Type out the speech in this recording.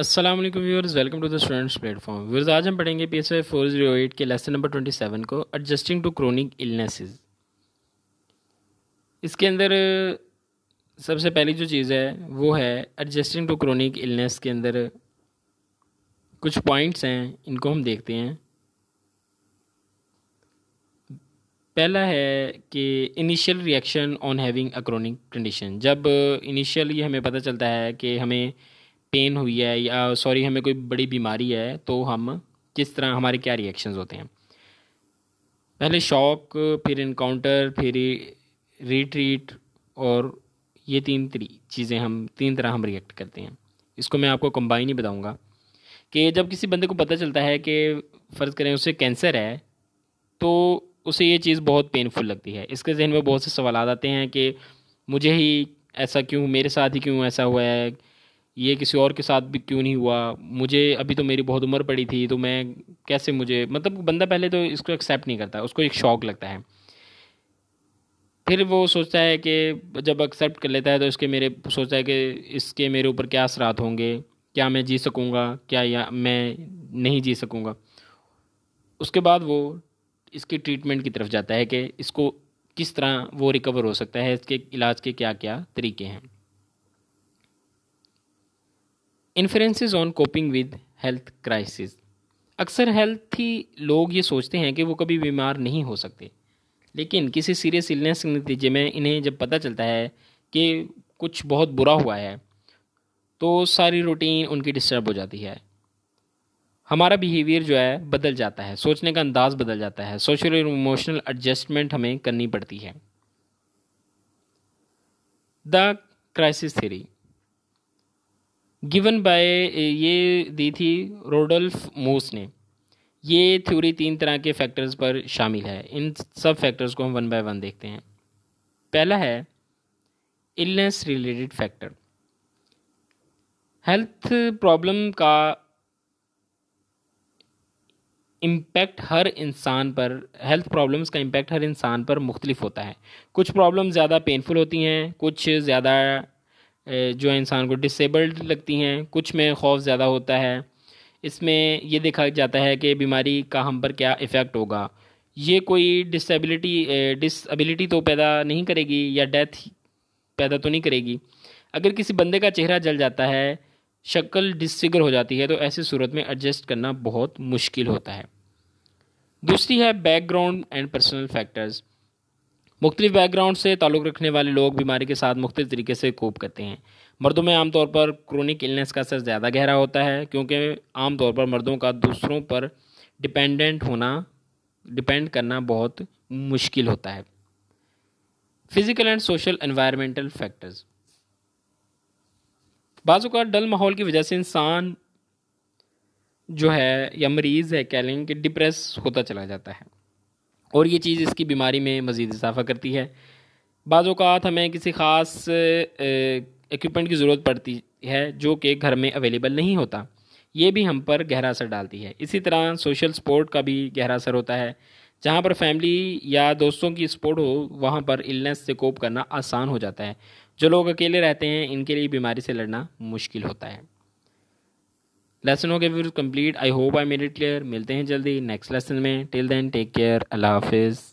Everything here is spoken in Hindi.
Aslam viewers welcome to the students platform viewers आज हम पढ़ेंगे P S I four zero eight के लेसन नंबर ट्वेंटी सेवन को एडजस्टिंग टू क्रोनिक इलनेसेस इसके अंदर सबसे पहली जो चीज़ है वो है एडजस्टिंग टू क्रोनिक इलनेस के अंदर कुछ पॉइंट्स हैं इनको हम देखते हैं पहला है कि initial reaction on having a chronic condition जब इनिशियली हमें पता चलता है कि हमें पेन हुई है या सॉरी हमें कोई बड़ी बीमारी है तो हम किस तरह हमारे क्या रिएक्शंस होते हैं पहले शॉक फिर इनकाउंटर फिर रिट्रीट और ये तीन चीज़ें हम तीन तरह हम रिएक्ट करते हैं इसको मैं आपको कंबाइन ही बताऊंगा कि जब किसी बंदे को पता चलता है कि फ़र्ज़ करें उसे कैंसर है तो उसे ये चीज़ बहुत पेनफुल लगती है इसके जहन में बहुत से सवाल आते हैं कि मुझे ही ऐसा क्यों मेरे साथ ही क्यों ऐसा हुआ है ये किसी और के साथ भी क्यों नहीं हुआ मुझे अभी तो मेरी बहुत उम्र पड़ी थी तो मैं कैसे मुझे मतलब बंदा पहले तो इसको एक्सेप्ट नहीं करता उसको एक शौक लगता है फिर वो सोचता है कि जब एक्सेप्ट कर लेता है तो इसके मेरे सोचता है कि इसके मेरे ऊपर क्या असरात होंगे क्या मैं जी सकूँगा क्या या मैं नहीं जी सकूँगा उसके बाद वो इसकी ट्रीटमेंट की तरफ जाता है कि इसको किस तरह वो रिकवर हो सकता है इसके इलाज के क्या क्या तरीके हैं influences on coping with health crisis अक्सर हेल्थी लोग ये सोचते हैं कि वो कभी बीमार नहीं हो सकते लेकिन किसी सीरियस इलनेस के नतीजे में इन्हें जब पता चलता है कि कुछ बहुत बुरा हुआ है तो सारी रूटीन उनकी डिस्टर्ब हो जाती है हमारा बिहेवियर जो है बदल जाता है सोचने का अंदाज़ बदल जाता है सोशल और इमोशनल एडजस्टमेंट हमें करनी पड़ती है the crisis theory given by ये दी थी रोडल्फ मूस ने ये थ्योरी तीन तरह के फैक्टर्स पर शामिल है इन सब फैक्टर्स को हम वन बाय वन देखते हैं पहला है illness related factor health problem का इम्पैक्ट हर इंसान पर हेल्थ प्रॉब्लम्स का इम्पैक्ट हर इंसान पर मुख्तलिफ होता है कुछ प्रॉब्लम ज़्यादा पेनफुल होती हैं कुछ ज़्यादा जो इंसान को डिसेबल्ड लगती हैं कुछ में खौफ ज़्यादा होता है इसमें यह देखा जाता है कि बीमारी का हम पर क्या इफ़ेक्ट होगा ये कोई डिसेबिलिटी डिसबिलिटी तो पैदा नहीं करेगी या डेथ पैदा तो नहीं करेगी अगर किसी बंदे का चेहरा जल जाता है शक्ल डिसफिगर हो जाती है तो ऐसी सूरत में एडजस्ट करना बहुत मुश्किल होता है दूसरी है बैकग्राउंड एंड पर्सनल फैक्टर्स मुख्तलिफ बैकग्राउंड से ताल्लुक़ रखने वाले लोग बीमारी के साथ मुख्तु तरीके से कोप करते हैं मर्दों में आमतौर पर क्रोनिक इलनेस का असर ज़्यादा गहरा होता है क्योंकि आमतौर पर मर्दों का दूसरों पर डिपेंडेंट होना डिपेंड करना बहुत मुश्किल होता है physical and social environmental factors बाज़ का डल माहौल की वजह से इंसान जो है या मरीज़ है कह लेंगे कि डिप्रेस होता चला जाता है और ये चीज़ इसकी बीमारी में मज़ीद इजाफा करती है बाज़ात हमें किसी ख़ास इक्विपमेंट की ज़रूरत पड़ती है जो कि घर में अवेलेबल नहीं होता ये भी हम पर गहरा असर डालती है इसी तरह सोशल सपोर्ट का भी गहरा असर होता है जहाँ पर फैमिली या दोस्तों की सपोर्ट हो वहाँ पर इलनेस से कोप करना आसान हो जाता है जो लोग अकेले रहते हैं इनके लिए बीमारी से लड़ना मुश्किल होता है लेसन हो गया we complete I hope I made it clear मिलते हैं जल्दी नेक्स्ट लेसन में टिल देन टेक केयर अल्लाह हाफिज़